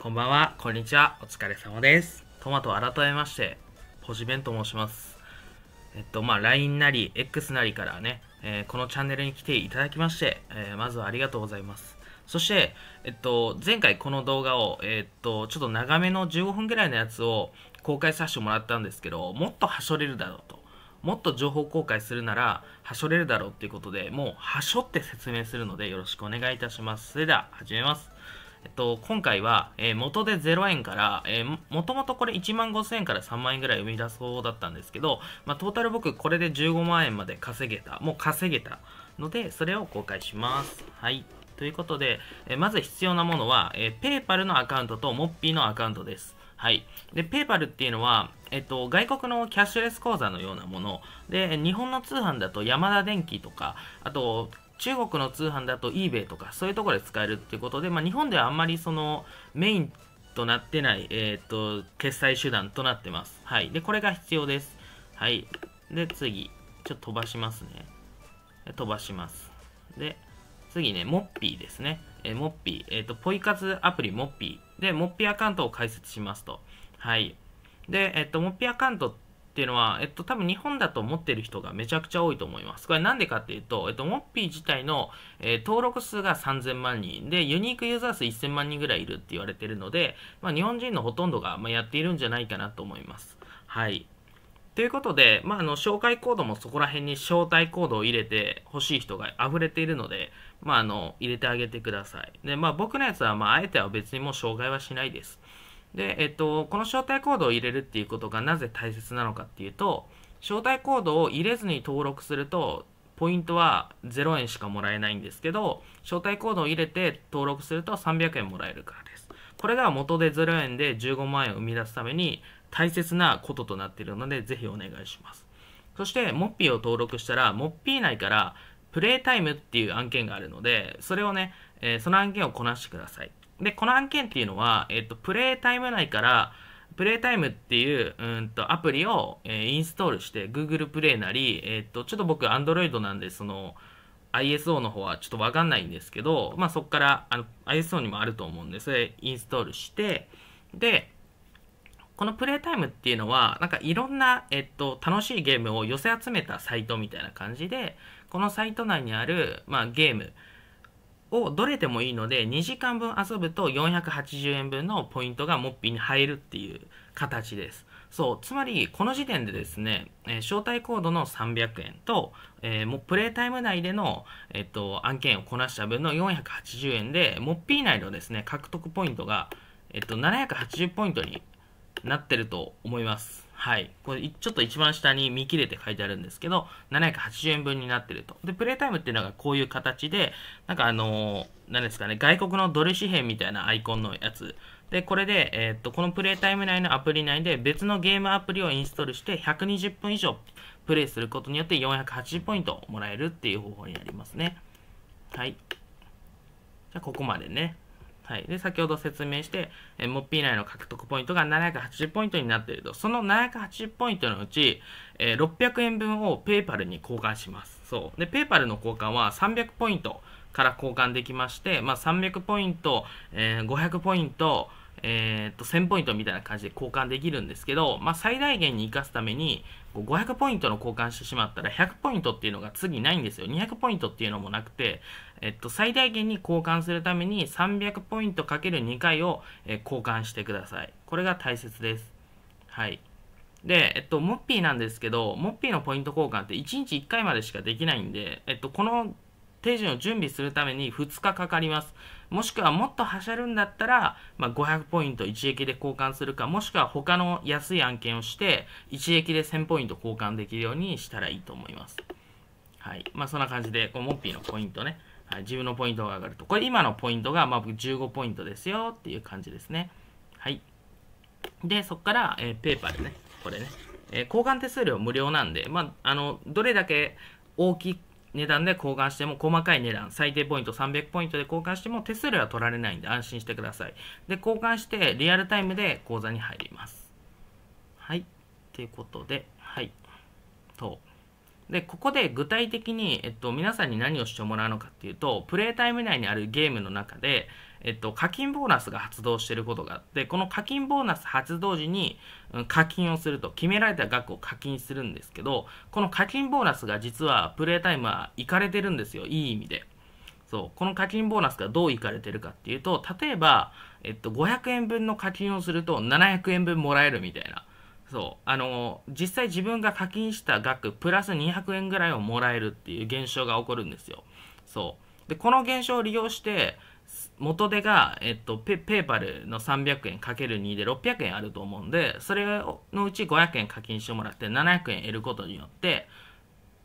こんばんは、こんにちは、お疲れ様です。トマト改めまして、ポジベンと申します。えっと、まあ、LINE なり、X なりからね、えー、このチャンネルに来ていただきまして、えー、まずはありがとうございます。そして、えっと、前回この動画を、えっと、ちょっと長めの15分ぐらいのやつを公開させてもらったんですけど、もっとはしょれるだろうと。もっと情報公開するなら、はしょれるだろうっていうことで、もう、はしょって説明するので、よろしくお願いいたします。それでは、始めます。えっと、今回は、えー、元で0円から、えー、もともとこれ1万5000円から3万円ぐらい生み出そうだったんですけど、まあ、トータル僕これで15万円まで稼げた、もう稼げたので、それを公開します。はい。ということで、えー、まず必要なものは、えー、ペーパルのアカウントとモッピーのアカウントです。はい。で、ペーパルっていうのは、えっと、外国のキャッシュレス口座のようなもの。で、日本の通販だとヤマダ電機とか、あと、中国の通販だと eBay とかそういうところで使えるっていうことで、まあ、日本ではあんまりそのメインとなってない、えーと、決済手段となってます。はい。で、これが必要です。はい。で、次。ちょっと飛ばしますね。飛ばします。で、次ね、モッピーですね。えー、モッピー。えっ、ー、と、ポイ活アプリモッピー。で、モッピーアカウントを開設しますと。はい。で、えっ、ー、と、モッピーアカウントってっていうのは、えっと、多分日本だと思ってる人がめちゃくちゃ多いと思います。これなんでかっていうと、えっと、モッピー自体の、えー、登録数が3000万人で、ユニークユーザー数1000万人ぐらいいるって言われてるので、まあ、日本人のほとんどが、まあ、やっているんじゃないかなと思います。はい。ということで、まあ、あの、紹介コードもそこら辺に招待コードを入れて欲しい人が溢れているので、まあ、あの、入れてあげてください。で、まあ、僕のやつは、まあ、あえては別にもう紹介はしないです。で、えっと、この招待コードを入れるっていうことがなぜ大切なのかっていうと、招待コードを入れずに登録すると、ポイントは0円しかもらえないんですけど、招待コードを入れて登録すると300円もらえるからです。これが元で0円で15万円を生み出すために大切なこととなっているので、ぜひお願いします。そして、モッピーを登録したら、モッピー内からプレイタイムっていう案件があるので、それをね、えー、その案件をこなしてください。で、この案件っていうのは、えっ、と、プレイタイム内から、プレイタイムっていううんとアプリを、えー、インストールして Google プレイなり、えっ、と、ちょっと僕 Android なんで、その ISO の方はちょっとわかんないんですけど、まあそこからあの ISO にもあると思うんで、それインストールして、で、このプレイタイムっていうのは、なんかいろんな、えっと、楽しいゲームを寄せ集めたサイトみたいな感じで、このサイト内にある、まあ、ゲームをどれでもいいので2時間分遊ぶと480円分のポイントがモッピーに入るっていう形です。そう、つまりこの時点でですね、えー、招待コードの300円と、えー、もうプレイタイム内での、えー、と、案件をこなした分の480円で、モッピー内のですね、獲得ポイントが、えっと、780ポイントになってると思います。はい。これ、ちょっと一番下に見切れて書いてあるんですけど、780円分になってると。で、プレイタイムっていうのがこういう形で、なんかあのー、何ですかね、外国のドル紙幣みたいなアイコンのやつ。で、これで、えー、っと、このプレイタイム内のアプリ内で別のゲームアプリをインストールして120分以上プレイすることによって480ポイントもらえるっていう方法になりますね。はい。じゃあ、ここまでね。はい、で先ほど説明して、えー、モッピー内の獲得ポイントが780ポイントになっていると、その780ポイントのうち、えー、600円分をペイパルに交換します。そう。で、ペイパルの交換は300ポイントから交換できまして、まあ、300ポイント、えー、500ポイント、えー、っと、1000ポイントみたいな感じで交換できるんですけど、まあ、最大限に活かすために、500ポイントの交換してしまったら、100ポイントっていうのが次ないんですよ。200ポイントっていうのもなくて、えっと、最大限に交換するために、300ポイント ×2 回を、え交換してください。これが大切です。はい。で、えっと、モッピーなんですけど、モッピーのポイント交換って1日1回までしかできないんで、えっと、この手順を準備するために2日かかります。もしくはもっとはしゃるんだったら、まあ、500ポイント一撃で交換するか、もしくは他の安い案件をして、一撃で1000ポイント交換できるようにしたらいいと思います。はい。まあ、そんな感じで、このモッピーのポイントね、はい、自分のポイントが上がると。これ今のポイントが、まあ、15ポイントですよっていう感じですね。はい。で、そこから、えー、ペーパーでね、これね、えー、交換手数料無料なんで、まあ、あの、どれだけ大き値段で交換しても、細かい値段、最低ポイント300ポイントで交換しても手数料は取られないんで安心してください。で、交換してリアルタイムで口座に入ります。はい。ということで、はい。で、ここで具体的に、えっと、皆さんに何をしてもらうのかっていうと、プレイタイム内にあるゲームの中で、えっと、課金ボーナスが発動していることがあって、この課金ボーナス発動時に、うん、課金をすると、決められた額を課金するんですけど、この課金ボーナスが実はプレイタイムはいかれてるんですよ、いい意味で。そう、この課金ボーナスがどういかれてるかっていうと、例えば、えっと、500円分の課金をすると700円分もらえるみたいな。そうあの実際自分が課金した額プラス200円ぐらいをもらえるっていう現象が起こるんですよそうでこの現象を利用して元手が、えっと、ペペーパルの300円 ×2 で600円あると思うんでそれのうち500円課金してもらって700円得ることによって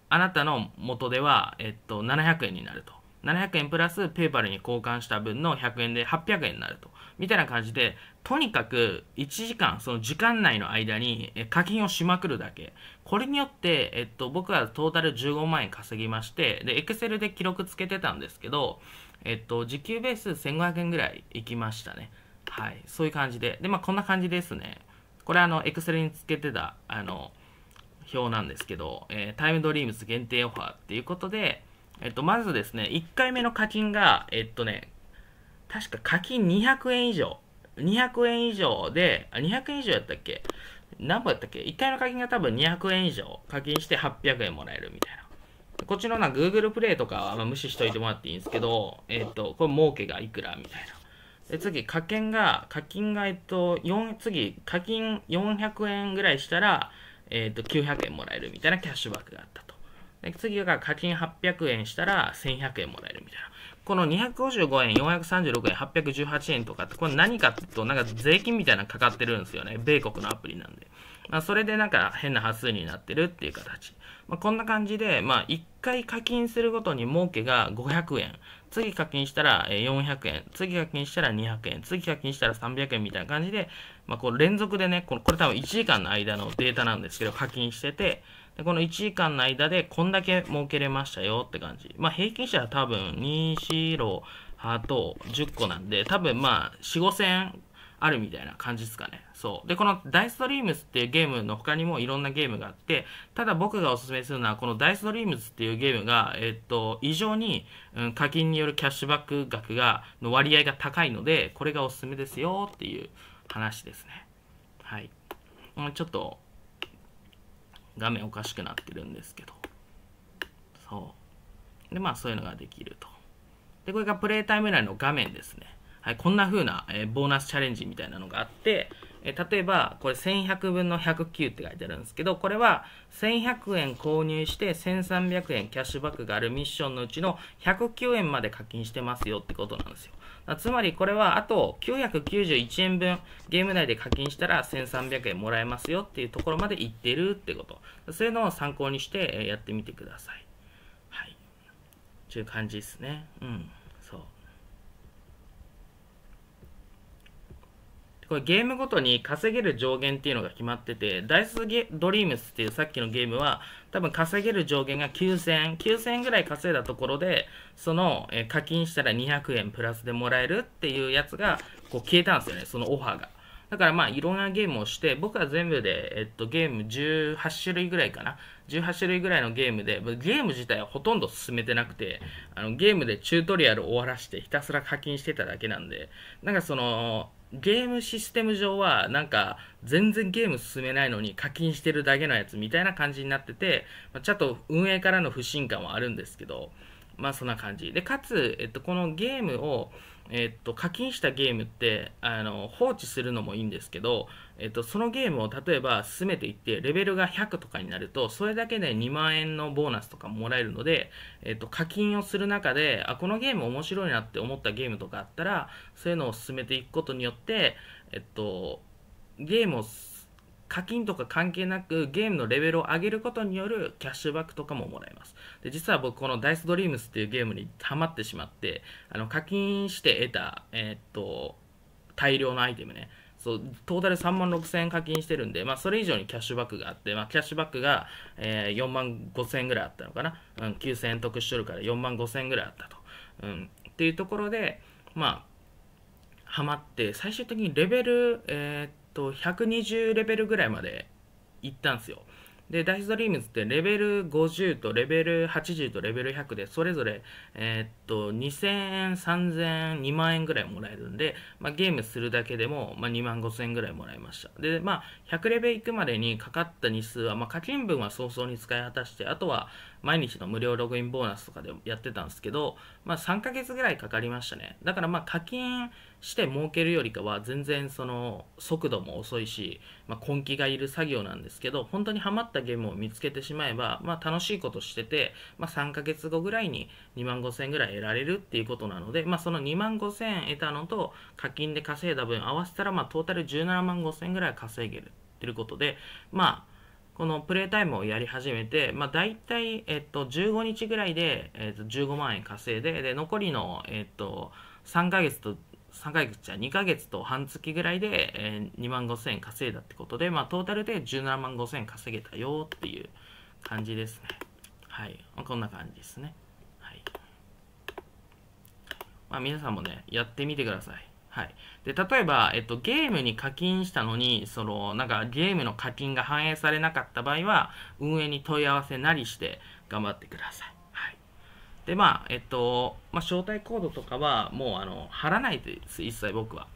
あなたの元手は、えっと、700円になると700円プラスペーパルに交換した分の100円で800円になると。みたいな感じで、とにかく1時間、その時間内の間に課金をしまくるだけ。これによって、えっと、僕はトータル15万円稼ぎまして、で、Excel で記録つけてたんですけど、えっと、時給ベース1500円ぐらいいきましたね。はい。そういう感じで。で、まあ、こんな感じですね。これ、あの、Excel につけてた、あの、表なんですけど、えー、タイムドリームズ限定オファーっていうことで、えっと、まずですね、1回目の課金が、えっとね、確か課金200円以上。200円以上で、あ200円以上やったっけ何本やったっけ ?1 回の課金が多分200円以上課金して800円もらえるみたいな。こっちのな、Google プレイとかは、まあ、無視しといてもらっていいんですけど、えっ、と、これ儲けがいくらみたいな。で、次、課金が、課金が、えっと、4、次、課金400円ぐらいしたら、えっと、900円もらえるみたいなキャッシュバックがあったと。次が課金800円したら1100円もらえるみたいな。この255円、436円、818円とかって、これ何かっていうと、なんか税金みたいなのかかってるんですよね。米国のアプリなんで。まあ、それでなんか変な端数になってるっていう形。まあ、こんな感じで、まあ、1回課金するごとに儲けが500円。次課金したら400円、次課金したら200円、次課金したら300円みたいな感じで、まあ、こう連続でね、このこれ多分1時間の間のデータなんですけど、課金してて、でこの1時間の間でこんだけ儲けれましたよって感じ。まあ、平均したら多分2、4、8、10個なんで、多分まあ4、5000あるみたいな感じですかね。そう。で、このダイストリームズっていうゲームの他にもいろんなゲームがあって、ただ僕がおすすめするのは、このダイストリームズっていうゲームが、えっと、異常に、うん、課金によるキャッシュバック額が、の割合が高いので、これがおすすめですよっていう話ですね。はい。うん、ちょっと、画面おかしくなってるんですけど。そう。で、まあそういうのができると。で、これがプレイタイム内の画面ですね。はい、こんな風な、えー、ボーナスチャレンジみたいなのがあって、えー、例えば、これ1100分の109って書いてあるんですけど、これは1100円購入して1300円キャッシュバックがあるミッションのうちの109円まで課金してますよってことなんですよ。つまりこれはあと991円分ゲーム内で課金したら1300円もらえますよっていうところまでいってるってこと。そういうのを参考にしてやってみてください。はい。という感じですね。うん。これゲームごとに稼げる上限っていうのが決まってて、ダイスゲドリームスっていうさっきのゲームは、多分稼げる上限が9000 9000円ぐらい稼いだところで、その、え課金したら200円プラスでもらえるっていうやつがこう消えたんですよね、そのオファーが。だからまあいろんなゲームをして、僕は全部で、えっと、ゲーム18種類ぐらいかな。18種類ぐらいのゲームで、ゲーム自体はほとんど進めてなくて、あのゲームでチュートリアルを終わらせてひたすら課金してただけなんで、なんかその、ゲームシステム上はなんか全然ゲーム進めないのに課金してるだけのやつみたいな感じになってて、まあ、ちょっと運営からの不信感はあるんですけどまあそんな感じ。で、かつ、えっと、このゲームを、えっと、課金したゲームってあの放置するのもいいんですけど、えっと、そのゲームを例えば進めていってレベルが100とかになるとそれだけで2万円のボーナスとかもらえるので、えっと、課金をする中であこのゲーム面白いなって思ったゲームとかあったらそういうのを進めていくことによって、えっと、ゲームを課金とか関係なくゲームのレベルを上げることによるキャッシュバックとかももらえますで実は僕このダイスドリームスっていうゲームにハマってしまってあの課金して得た、えー、っと大量のアイテムねそうトータル3万6000円課金してるんで、まあ、それ以上にキャッシュバックがあって、まあ、キャッシュバックが、えー、4万5000円ぐらいあったのかな、うん、9000円得してるから4万5000円ぐらいあったと、うん、っていうところでまあハマって最終的にレベル、えー、っと、120レベルぐらいまで行ったんですよ。で、ダイスドリームズってレベル50とレベル80とレベル100で、それぞれ、えー、っと、2000円、3000円、2万円ぐらいもらえるんで、まあ、ゲームするだけでも、まあ、2万5000円ぐらいもらいました。で、まあ、100レベル行くまでにかかった日数は、まあ、課金分は早々に使い果たして、あとは、毎日の無料ログインボーナスとかでやってたんですけど、まあ、3ヶ月ぐらいかかりましたねだからま課金して儲けるよりかは全然その速度も遅いし、まあ、根気がいる作業なんですけど本当にハマったゲームを見つけてしまえば、まあ、楽しいことしてて、ま3ヶ月後ぐらいに2万5000円ぐらい得られるっていうことなので、まあ、その2万5000円得たのと課金で稼いだ分合わせたらまトータル17万5000円ぐらい稼げるっていうことでまあこのプレイタイムをやり始めて、まあ、大体、えっと、15日ぐらいで、えっと、15万円稼いで、で、残りの、えっと、3ヶ月と、3ヶ月じゃ2ヶ月と半月ぐらいで、えー、2万5千円稼いだってことで、まあ、トータルで17万5千円稼げたよっていう感じですね。はい。こんな感じですね。はい。まあ、皆さんもね、やってみてください。はい、で例えば、えっと、ゲームに課金したのにそのなんかゲームの課金が反映されなかった場合は運営に問い合わせなりして頑張ってください。はい、でまあえっと、まあ、招待コードとかはもうあの貼らないです一切僕は。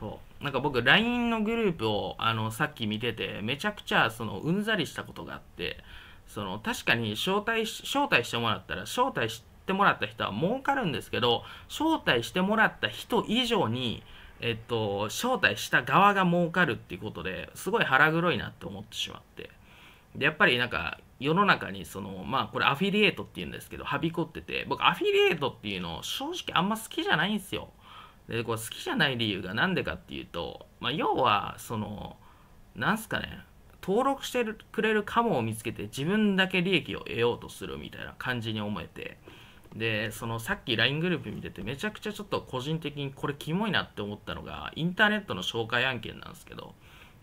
そうなんか僕 LINE のグループをあのさっき見ててめちゃくちゃそのうんざりしたことがあってその確かに招待招待してもらったら招待してってもらった人は儲かるんですけど、招待してもらった人以上に、えっと、招待した側が儲かるっていうことですごい腹黒いなって思ってしまって。で、やっぱりなんか、世の中にその、まあこれアフィリエイトっていうんですけど、はびこってて、僕アフィリエイトっていうの正直あんま好きじゃないんですよ。で、これ好きじゃない理由が何でかっていうと、まあ要は、その、なんすかね、登録してくれるカモを見つけて自分だけ利益を得ようとするみたいな感じに思えて、でそのさっき LINE グループ見ててめちゃくちゃちょっと個人的にこれキモいなって思ったのがインターネットの紹介案件なんですけど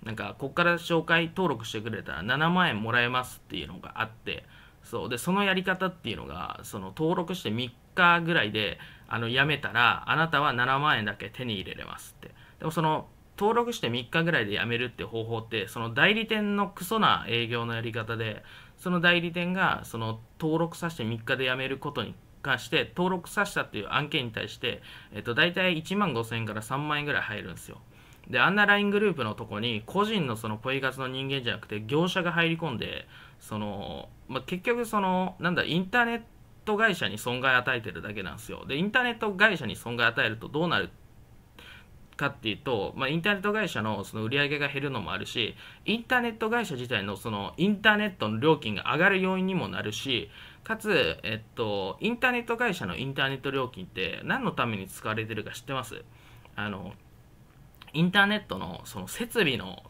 なんかこっから紹介登録してくれたら7万円もらえますっていうのがあってそうでそのやり方っていうのがその登録して3日ぐらいであの辞めたらあなたは7万円だけ手に入れれますってでもその登録して3日ぐらいで辞めるって方法ってその代理店のクソな営業のやり方でその代理店がその登録させて3日で辞めることに化して登録させたっていう案件に対して、えっと、大体1万5000円から3万円ぐらい入るんですよ。で、あんなライングループのとこに、個人のそのポイ活の人間じゃなくて、業者が入り込んで、その、まあ、結局その、なんだ、インターネット会社に損害与えてるだけなんですよ。で、インターネット会社に損害与えるとどうなるっかっていうと、まあ、インターネット会社のその売り上げが減るのもあるしインターネット会社自体のそのインターネットの料金が上がる要因にもなるしかつ、えっと、インターネット会社のインターネット料金って何のために使われてるか知ってますあのインターネットのその設備の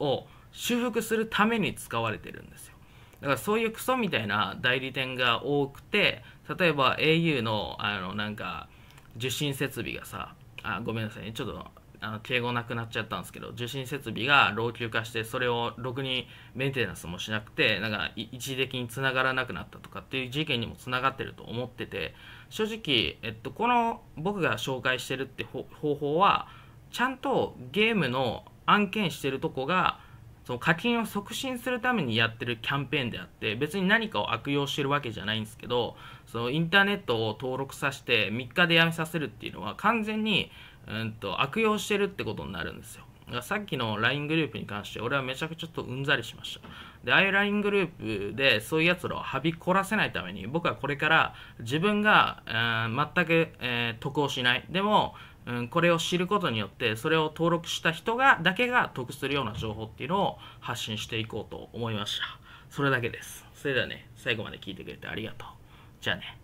を修復するために使われてるんですよだからそういうクソみたいな代理店が多くて例えば au のあのなんか受信設備がさあごめんなさいねちょっとあの敬語なくなっちゃったんですけど受信設備が老朽化してそれをろくにメンテナンスもしなくてなんか一時的につながらなくなったとかっていう事件にもつながってると思ってて正直、えっと、この僕が紹介してるって方法はちゃんとゲームの案件してるとこがその課金を促進するためにやってるキャンペーンであって別に何かを悪用してるわけじゃないんですけどそのインターネットを登録させて3日でやめさせるっていうのは完全にうんと悪用してるってことになるんですよ。さっきの LINE グループに関して俺はめちゃくちゃとうんざりしました。で、ああいう LINE グループでそういうやつらをはびこらせないために僕はこれから自分が、えー、全く、えー、得をしない。でも、うん、これを知ることによってそれを登録した人がだけが得するような情報っていうのを発信していこうと思いました。それだけです。それではね、最後まで聞いてくれてありがとう。じゃあね。